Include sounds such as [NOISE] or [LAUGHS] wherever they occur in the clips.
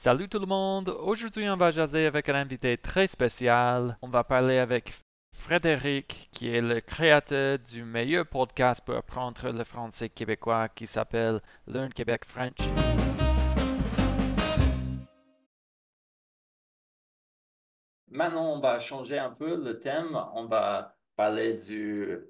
Salut tout le monde! Aujourd'hui, on va jaser avec un invité très spécial. On va parler avec Frédéric, qui est le créateur du meilleur podcast pour apprendre le français québécois qui s'appelle Learn Québec French. Maintenant, on va changer un peu le thème. On va parler du,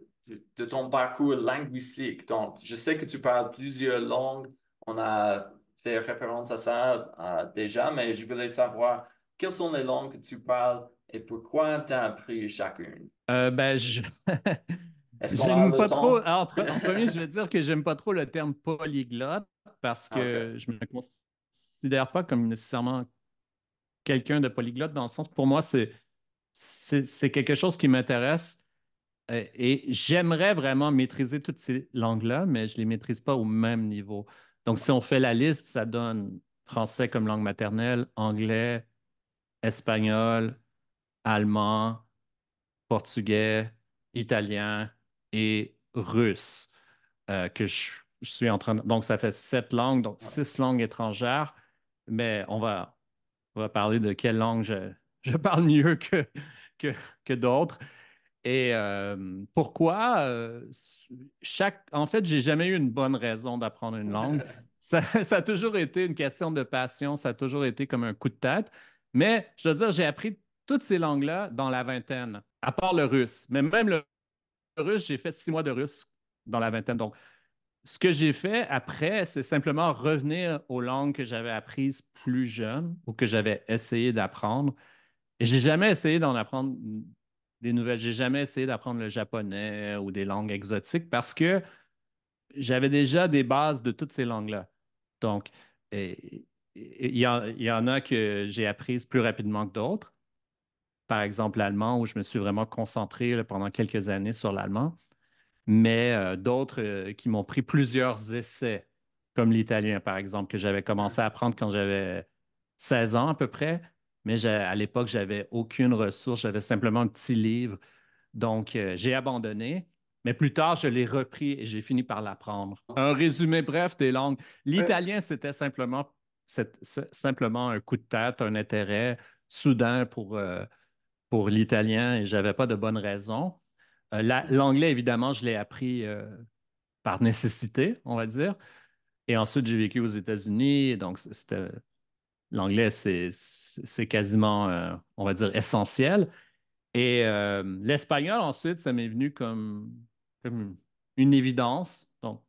de ton parcours linguistique. Donc, je sais que tu parles plusieurs langues. On a Fais référence à ça déjà, mais je voulais savoir quelles sont les langues que tu parles et pourquoi tu as appris chacune. Euh, ben, je. [LAUGHS] J'aime pas trop. Alors, en [LAUGHS] premier, je vais dire que j'aime pas trop le terme polyglotte parce que je me considère pas comme nécessairement quelqu'un de polyglotte dans le sens, pour moi, c'est quelque chose qui m'intéresse euh, et j'aimerais vraiment maîtriser toutes ces langues-là, mais je les maîtrise pas au même niveau. Donc, si on fait la liste, ça donne français comme langue maternelle, anglais, espagnol, allemand, portugais, italien et russe euh, que je, suis en train Donc, ça fait sept langues, donc ah. six langues étrangères, mais on va, parler de quelle langue je, parle mieux que d'autres. Et euh, pourquoi euh, chaque. En fait, j'ai jamais eu une bonne raison d'apprendre une langue. [LAUGHS] Ça, a toujours été une question de passion, ça a toujours été comme un coup de tête. Mais je dois dire, j'ai appris toutes ces langues-là dans la vingtaine, à part le russe. Mais même le russe, j'ai fait six mois de russe dans la vingtaine. Donc, ce que j'ai fait après, c'est simplement revenir aux langues que j'avais apprises plus jeune ou que j'avais essayé d'apprendre. Et j'ai jamais essayé d'en apprendre des nouvelles. J'ai jamais essayé d'apprendre le japonais ou des langues exotiques parce que j'avais déjà des bases de toutes ces langues-là. Donc, il y, en a que j'ai apprises plus rapidement que d'autres. Par exemple, l'allemand, où je me suis vraiment concentré pendant quelques années sur l'allemand, mais euh, d'autres euh, qui m'ont pris plusieurs essais, comme l'italien, par exemple, que j'avais commencé à apprendre quand j'avais 16 ans à peu près, mais à l'époque, j'avais aucune ressource, j'avais simplement un petit livre. Donc, euh, j'ai abandonné, mais plus tard, je l'ai repris et j'ai fini par l'apprendre. Un résumé bref des langues. L'italien, c'était simplement, simplement un coup de tête, un intérêt soudain pour, euh, pour l'italien et je n'avais pas de bonne raison. Euh, l'anglais, évidemment, je l'ai appris par nécessité, on va dire. Et ensuite, j'ai vécu aux États-Unis, donc c'était l'anglais, c'est quasiment, euh, on va dire, essentiel. Et euh, l'espagnol, ensuite, ça m'est venu comme, une évidence. Donc,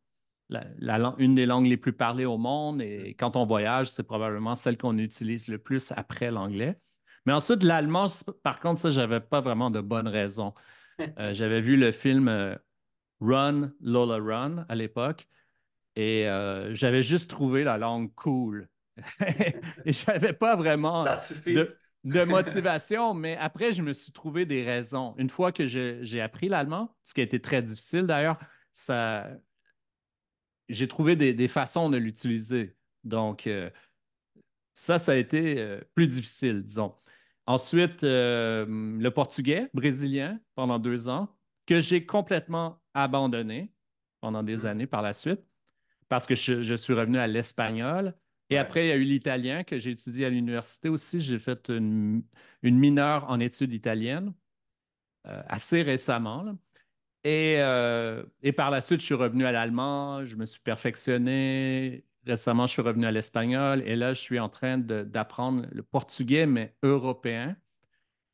une des langues les plus parlées au monde, et quand on voyage, c'est probablement celle qu'on utilise le plus après l'anglais. Mais ensuite, l'allemand, par contre, ça, j'avais pas vraiment de bonnes raisons. [LAUGHS] Euh, j'avais vu le film Run, Lola Run à l'époque, et j'avais juste trouvé la langue cool. [LAUGHS] et je n'avais pas vraiment de, motivation, mais après, je me suis trouvé des raisons. Une fois que j'ai appris l'allemand, ce qui a été très difficile d'ailleurs, ça... j'ai trouvé des, façons de l'utiliser. Donc, euh, ça, ça a été euh, plus difficile, disons. Ensuite, euh, le portugais brésilien pendant deux ans, que j'ai complètement abandonné pendant des mmh. années par la suite, parce que je, je suis revenu à l'espagnol. Et après, il y a eu l'italien que j'ai étudié à l'université aussi. J'ai fait une, mineure en études italiennes euh, assez récemment. Et, euh, et, par la suite, je suis revenu à l'allemand, je me suis perfectionné. Récemment, je suis revenu à l'espagnol et là, je suis en train d'apprendre le portugais, mais européen,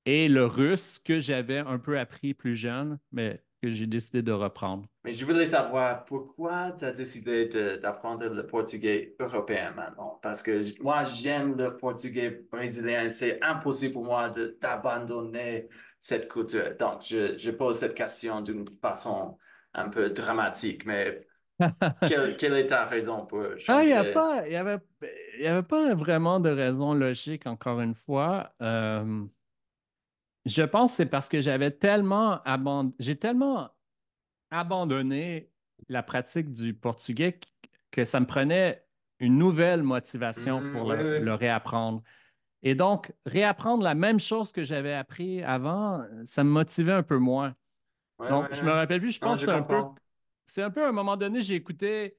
et le russe que j'avais un peu appris plus jeune, mais que j'ai décidé de reprendre. Mais je voulais savoir pourquoi tu as décidé d'apprendre le portugais européen maintenant. Parce que moi, j'aime le portugais brésilien. C'est impossible pour moi d'abandonner cette culture. Donc, je, pose cette question d'une façon un peu dramatique, mais [LAUGHS] quelle, est ta raison pour Ah, il n'y avait, y avait, pas vraiment de raison logique, encore une fois. Euh, je pense que c'est parce que j'avais tellement abandonné, j'ai tellement abandonné la pratique du portugais que ça me prenait une nouvelle motivation mmh, pour le, réapprendre. Et donc, réapprendre la même chose que j'avais appris avant, ça me motivait un peu moins. donc, je me rappelle plus, je pense que c'est un peu. C'est un peu à un moment donné, j'ai écouté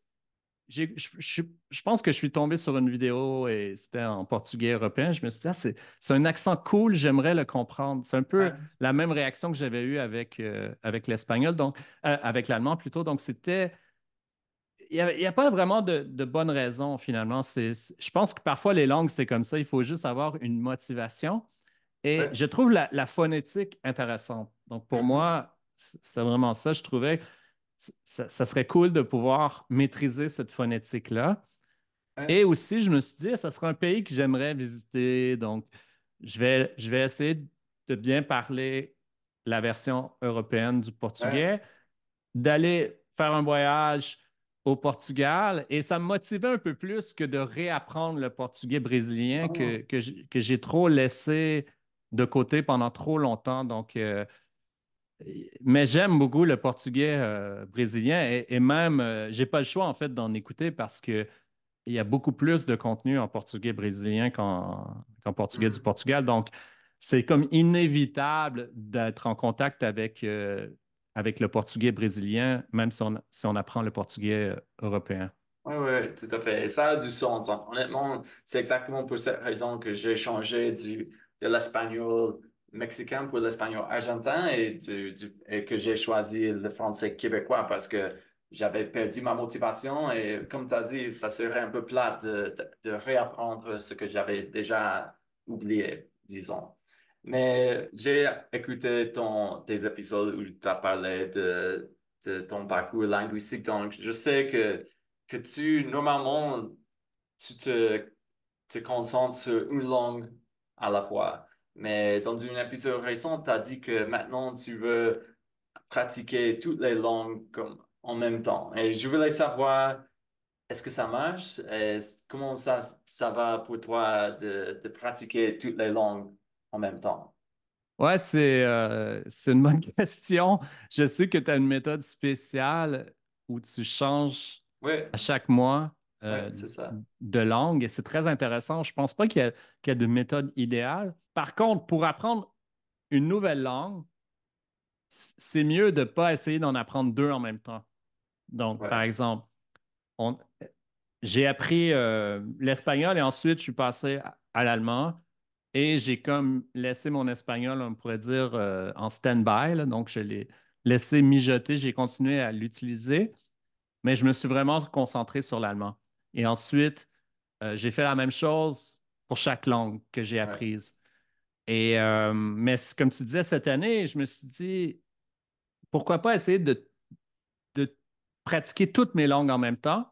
je, pense que je suis tombé sur une vidéo et c'était en portugais européen. Je me suis dit, ah, c'est, un accent cool, j'aimerais le comprendre. C'est un peu la même réaction que j'avais eue avec, euh, avec l'espagnol, donc euh, avec l'allemand plutôt. Donc, c'était. Il n'y a, pas vraiment de, de bonne raison finalement. je pense que parfois les langues, c'est comme ça. Il faut juste avoir une motivation. Et je trouve la, phonétique intéressante. Donc, pour mm-hmm. moi, c'est vraiment ça. Je trouvais ça, serait cool de pouvoir maîtriser cette phonétique-là. Et aussi, je me suis dit, ah, ça serait un pays que j'aimerais visiter. Donc, je vais, je vais essayer de bien parler la version européenne du portugais, d'aller faire un voyage au Portugal. Et ça me motivait un peu plus que de réapprendre le portugais brésilien oh. que, j'ai trop laissé de côté pendant trop longtemps. Donc, euh, mais j'aime beaucoup le portugais euh, brésilien et, même, je euh, j'ai pas le choix en fait d'en écouter parce que il y a beaucoup plus de contenu en portugais brésilien qu'en portugais du mm. Portugal. Donc, c'est comme inévitable d'être en contact avec, euh, avec le portugais brésilien, même si on, si on apprend le portugais européen. Oui, oui, tout à fait. Et ça a du sens. Hein. Honnêtement, c'est exactement pour cette raison que j'ai changé du, de l'espagnol mexicain pour l'espagnol argentin et, et que j'ai choisi le français québécois parce que j'avais perdu ma motivation et comme tu as dit, ça serait un peu plat de, de, réapprendre ce que j'avais déjà oublié, disons. Mais j'ai écouté ton, tes épisodes où tu as parlé de, de, ton parcours linguistique, donc je sais que, que tu, normalement, tu te, te concentres sur une langue à la fois. Mais dans une épisode récente, tu as dit que maintenant tu veux pratiquer toutes les langues en même temps. Et je voulais savoir, est-ce que ça marche? comment ça, va pour toi de, pratiquer toutes les langues en même temps? Ouais, c'est euh, une bonne [LAUGHS] question. Je sais que tu as une méthode spéciale où tu changes à chaque mois euh, de langue et c'est très intéressant. Je ne pense pas qu'il y, ait de méthode idéale. Par contre, pour apprendre une nouvelle langue, c'est mieux de ne pas essayer d'en apprendre deux en même temps. Donc, par exemple, j'ai appris euh, l'espagnol et ensuite je suis passé à, l'allemand et j'ai comme laissé mon espagnol, on pourrait dire, euh, en stand-by. Donc, je l'ai laissé mijoter, j'ai continué à l'utiliser, mais je me suis vraiment concentré sur l'allemand. Et ensuite, euh, j'ai fait la même chose pour chaque langue que j'ai apprise. Et, euh, mais comme tu disais cette année, je me suis dit, pourquoi pas essayer de, pratiquer toutes mes langues en même temps?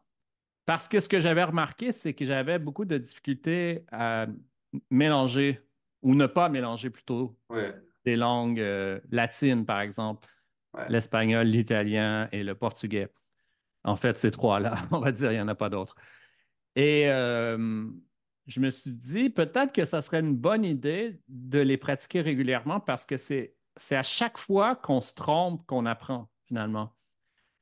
Parce que ce que j'avais remarqué, c'est que j'avais beaucoup de difficultés à mélanger ou ne pas mélanger plutôt des langues euh, latines, par exemple, l'espagnol, l'italien et le portugais. En fait, ces trois-là, [LAUGHS] on va dire, il n'y en a pas d'autres. Et euh, je me suis dit peut-être que ça serait une bonne idée de les pratiquer régulièrement parce que c'est à chaque fois qu'on se trompe qu'on apprend finalement.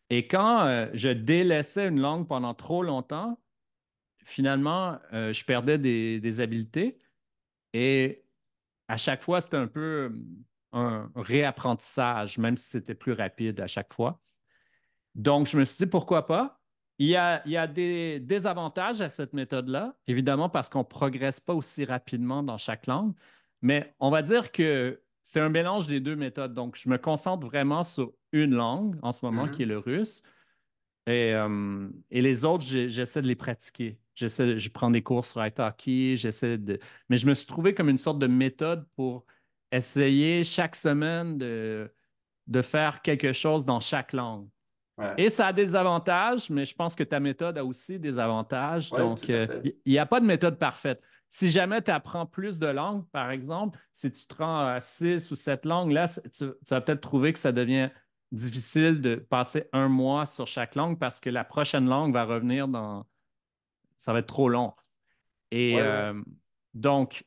Et quand euh, je délaissais une langue pendant trop longtemps, finalement, euh, je perdais des, des, habiletés. Et à chaque fois, c'était un peu euh, un réapprentissage, même si c'était plus rapide à chaque fois. Donc, je me suis dit, pourquoi pas? Il y a, des désavantages à cette méthode-là, évidemment, parce qu'on ne progresse pas aussi rapidement dans chaque langue. Mais on va dire que c'est un mélange des deux méthodes. Donc, je me concentre vraiment sur une langue en ce moment, mm-hmm. qui est le russe. Et, euh, les autres, j'essaie de les pratiquer. je prends des cours sur Italki, j'essaie de. Mais je me suis trouvé comme une sorte de méthode pour essayer chaque semaine de faire quelque chose dans chaque langue. Et ça a des avantages, mais je pense que ta méthode a aussi des avantages. donc, euh, il n'y a pas de méthode parfaite. Si jamais tu apprends plus de langues, par exemple, si tu te rends à six ou sept langues, là, tu, vas peut-être trouver que ça devient difficile de passer un mois sur chaque langue parce que la prochaine langue va revenir dans. Ça va être trop long. Et euh, donc,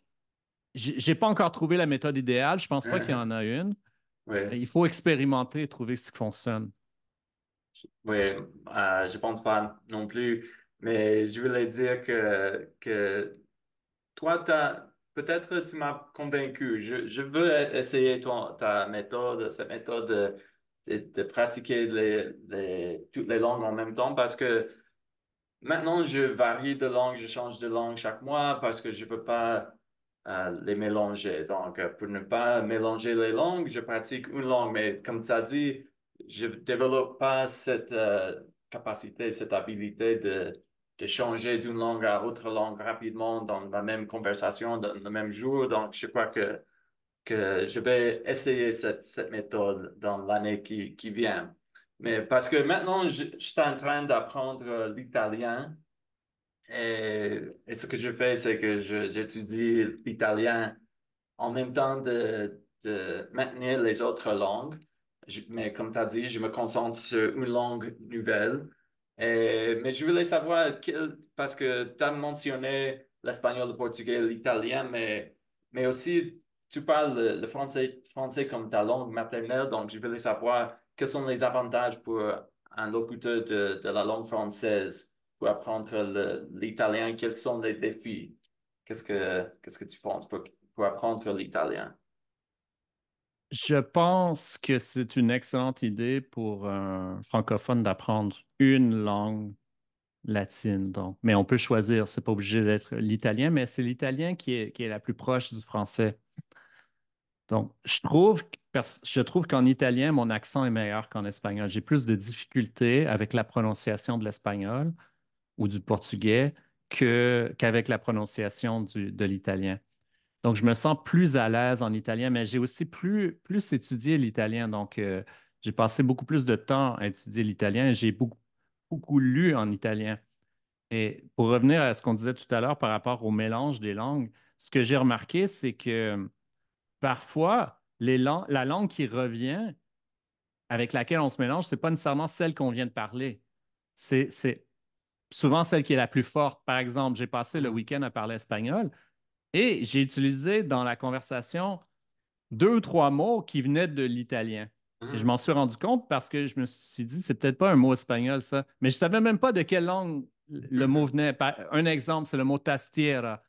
je n'ai pas encore trouvé la méthode idéale. Je ne pense pas hein, qu'il y hein. en a une. Il faut expérimenter et trouver ce qui fonctionne. Oui, euh, je pense pas non plus, mais je voulais dire que, toi, peut-être tu m'as convaincu. Je, je, veux essayer ta méthode, cette méthode de, pratiquer toutes les langues en même temps parce que maintenant, je varie de langue, je change de langue chaque mois parce que je ne veux pas euh, les mélanger. Donc, pour ne pas mélanger les langues, je pratique une langue, mais comme tu as dit, je ne développe pas cette euh, capacité, cette habilité de, de changer d'une langue à autre langue rapidement dans la même conversation, dans le même jour. Donc, je crois que, que je vais essayer cette, cette méthode dans l'année qui, qui, vient. Mais parce que maintenant, je, je suis en train d'apprendre euh, l'italien. Et, ce que je fais, c'est que j'étudie l'italien en même temps de, de maintenir les autres langues mais comme tu as dit, je me concentre sur une langue nouvelle. Euh, mais je voulais savoir, parce que tu as mentionné l'espagnol, le portugais, l'italien, mais, aussi tu parles le, français, français comme ta langue maternelle. Donc, je voulais savoir quels sont les avantages pour un locuteur de, de la langue française pour apprendre l'italien. Quels sont les défis? Qu'est-ce que tu penses pour apprendre l'italien? Je pense que c'est une excellente idée pour un francophone d'apprendre une langue latine. Mais on peut choisir, ce n'est pas obligé d'être l'italien, mais c'est l'italien qui est, la plus proche du français. Donc, je trouve, qu'en italien, mon accent est meilleur qu'en espagnol. J'ai plus de difficultés avec la prononciation de l'espagnol ou du portugais qu'avec la prononciation de l'italien. Donc, je me sens plus à l'aise en italien, mais j'ai aussi plus, étudié l'italien. Donc, euh, j'ai passé beaucoup plus de temps à étudier l'italien. et J'ai beaucoup, lu en italien. Et pour revenir à ce qu'on disait tout à l'heure par rapport au mélange des langues, ce que j'ai remarqué, c'est que euh, parfois, la langue qui revient, avec laquelle on se mélange, ce n'est pas nécessairement celle qu'on vient de parler. C'est souvent celle qui est la plus forte. Par exemple, j'ai passé le mm. week-end à parler espagnol, et j'ai utilisé dans la conversation deux ou trois mots qui venaient de l'italien. je mm. m'en suis rendu compte parce que je me suis dit, c'est peut-être pas un mot espagnol, ça. Mais je ne savais même pas de quelle langue le mot [LAUGHS] venait. Un exemple, c'est le mot tastiera,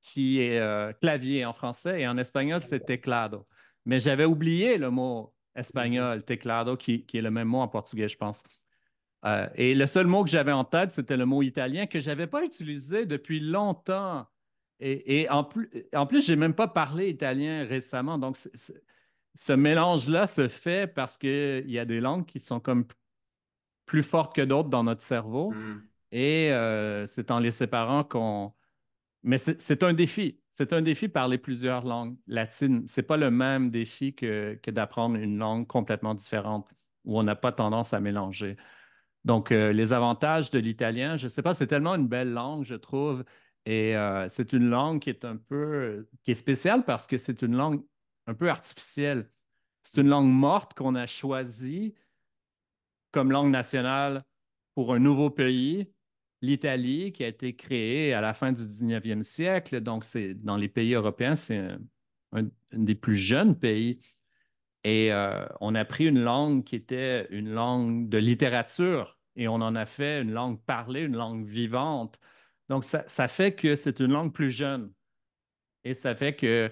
qui est euh, clavier en français, et en espagnol, c'est teclado. Mais j'avais oublié le mot mm. espagnol, teclado, qui, est le même mot en portugais, je pense. Euh, et le seul mot que j'avais en tête, c'était le mot italien que je n'avais pas utilisé depuis longtemps. Et, en plus, en plus je n'ai même pas parlé italien récemment. Donc, ce mélange-là se fait parce qu'il y a des langues qui sont comme plus fortes que d'autres dans notre cerveau. Mm. Et euh, c'est en les séparant qu'on. Mais c'est un défi. C'est un défi parler plusieurs langues latines. Ce n'est pas le même défi que, que d'apprendre une langue complètement différente où on n'a pas tendance à mélanger. Donc, euh, les avantages de l'italien, je ne sais pas, c'est tellement une belle langue, je trouve. Et euh, c'est une langue qui est un peu, qui est spéciale parce que c'est une langue un peu artificielle. C'est une langue morte qu'on a choisie comme langue nationale pour un nouveau pays, l'Italie, qui a été créée à la fin du 19e siècle. Donc, c'est dans les pays européens, c'est un, des plus jeunes pays. Et euh, on a pris une langue qui était une langue de littérature et on en a fait une langue parlée, une langue vivante. Donc, ça, fait que c'est une langue plus jeune. Et ça fait que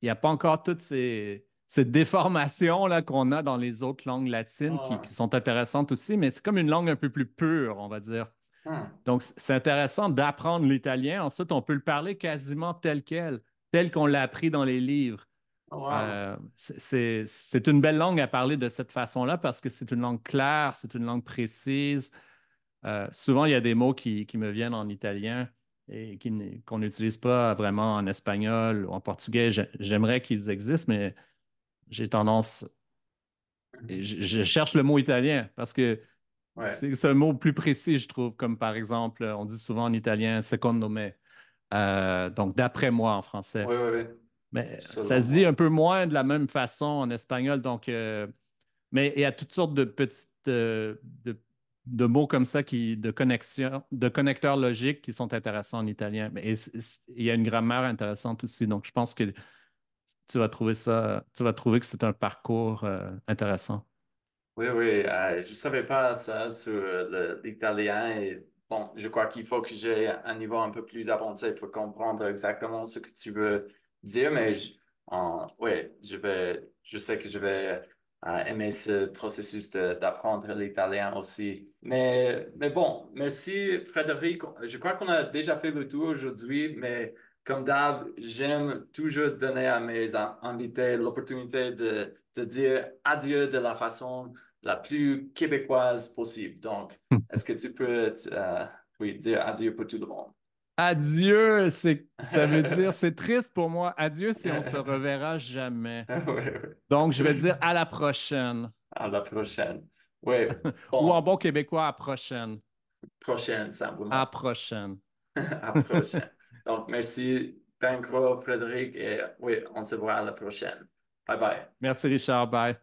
il n'y a pas encore toutes ces, déformations là qu'on a dans les autres langues latines ah. qui, sont intéressantes aussi, mais c'est comme une langue un peu plus pure, on va dire. Ah. Donc, c'est intéressant d'apprendre l'italien. Ensuite, on peut le parler quasiment tel quel, tel qu'on l'a appris dans les livres. Oh, euh, c'est une belle langue à parler de cette façon-là parce que c'est une langue claire, c'est une langue précise, euh, souvent, il y a des mots qui, me viennent en italien et qu'on n'utilise pas vraiment en espagnol ou en portugais. J'aimerais qu'ils existent, mais j'ai tendance. Je, cherche le mot italien parce que c'est un mot plus précis, je trouve, comme par exemple, on dit souvent en italien secondo me, euh, donc d'après moi en français. oui, oui. mais ça se dit un peu moins de la même façon en espagnol. Donc, euh, mais il y a toutes sortes de petites, de mots comme ça, qui, de, connexion, de connecteurs logiques qui sont intéressants en italien. Et il y a une grammaire intéressante aussi. Donc, je pense que tu vas trouver ça, tu vas trouver que c'est un parcours euh, intéressant. Oui, oui, euh, je ne savais pas ça sur euh, l'italien. bon, je crois qu'il faut que j'ai un niveau un peu plus avancé pour comprendre exactement ce que tu veux dire, mais oui, je, vais, je sais que je vais euh, aimer ce processus d'apprendre l'italien aussi. Mais, mais bon, merci Frédéric. Je crois qu'on a déjà fait le tour aujourd'hui, mais comme d'hab, j'aime toujours donner à mes invités l'opportunité de, de, dire adieu de la façon la plus québécoise possible. Donc, hmm. est-ce que tu peux euh, oui, dire adieu pour tout le monde? Adieu, ça veut [LAUGHS] dire c'est triste pour moi. Adieu si on se reverra jamais. [LAUGHS] Donc, je vais dire à la prochaine. À la prochaine. Oui. [LAUGHS] Ou en bon québécois, à prochaine. Prochaine, simplement. À prochaine. à prochaine. Donc, merci, Pancro, Frédéric, et oui, on se voit à la prochaine. Bye bye. Merci, Richard. Bye.